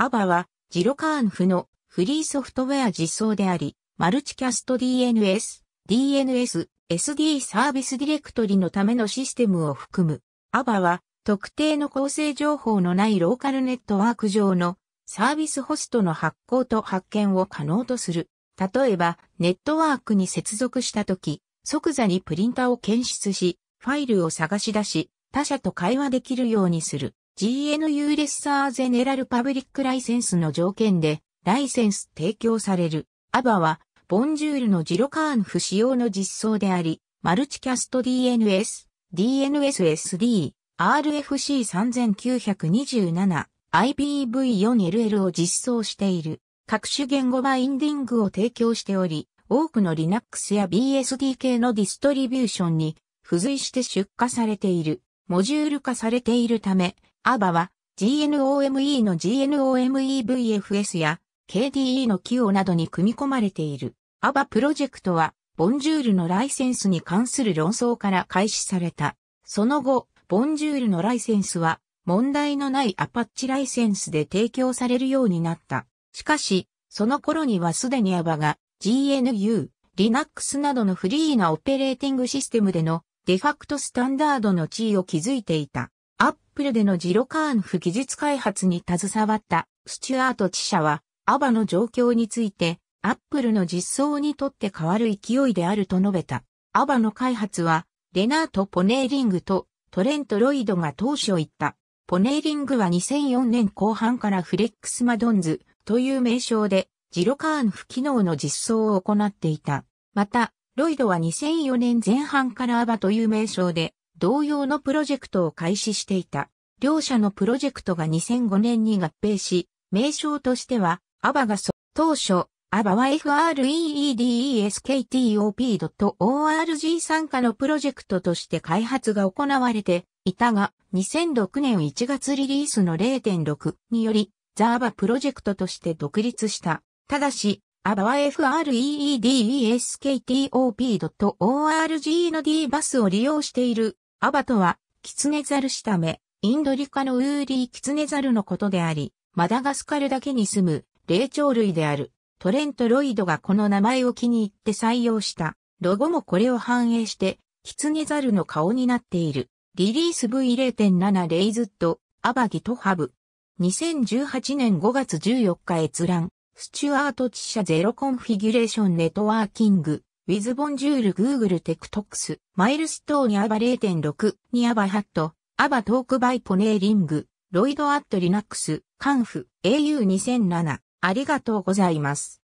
アバは、ジロカーンフのフリーソフトウェア実装であり、マルチキャスト DNS、DNS、SD サービスディレクトリのためのシステムを含む。アバは、特定の構成情報のないローカルネットワーク上のサービスホストの発行と発見を可能とする。例えば、ネットワークに接続したとき、即座にプリンタを検出し、ファイルを探し出し、他者と会話できるようにする。GNU レッサーゼネラルパブリックライセンスの条件で、ライセンス提供される。ABBA は、ボンジュールのジロカーン不使用の実装であり、マルチキャスト DNS、DNSSD、RFC3927、IPv4LL を実装している。各種言語バインディングを提供しており、多くの Linux や BSD 系のディストリビューションに付随して出荷されている。モジュール化されているため、アバは GNOME の GNOMEVFS や KDE の Q などに組み込まれている。アバプロジェクトは、ボンジュールのライセンスに関する論争から開始された。その後、ボンジュールのライセンスは、問題のないアパッチライセンスで提供されるようになった。しかし、その頃にはすでに ABBA が GNU、Linux などのフリーなオペレーティングシステムでのデファクトスタンダードの地位を築いていた。アップルでのジロカーンフ技術開発に携わったスチュアート知社は、アバの状況について、アップルの実装にとって変わる勢いであると述べた。アバの開発は、レナート・ポネーリングとトレント・ロイドが当初言った。ポネーリングは2004年後半からフレックス・マドンズという名称で、ジロカーンフ機能の実装を行っていた。また、ロイドは2004年前半からアバという名称で、同様のプロジェクトを開始していた。両社のプロジェクトが2005年に合併し、名称としては、アバが当初、アバは FREEDESKTOP.org 参加のプロジェクトとして開発が行われていたが、2006年1月リリースの0.6により、ザ・アバプロジェクトとして独立した。ただし、アバは FREEDESKTOP.org の D バスを利用しているアバとは、キツネザルシタメ、インドリカのウーリーキツネザルのことであり、マダガスカルだけに住む霊長類である。トレント・ロイドがこの名前を気に入って採用した。ロゴもこれを反映して、キツネザルの顔になっている。リリース V0.7 レイズット、アバギトハブ。2018年5月14日閲覧。スチュアート記者ゼロコンフィギュレーションネットワーキング。ウィズボンジュール、グーグル、テクトックス、マイルストーニアバ0.6、ニアバハット、アバトークバイポネーリング、ロイドアットリナックス、カンフ、au2007。ありがとうございます。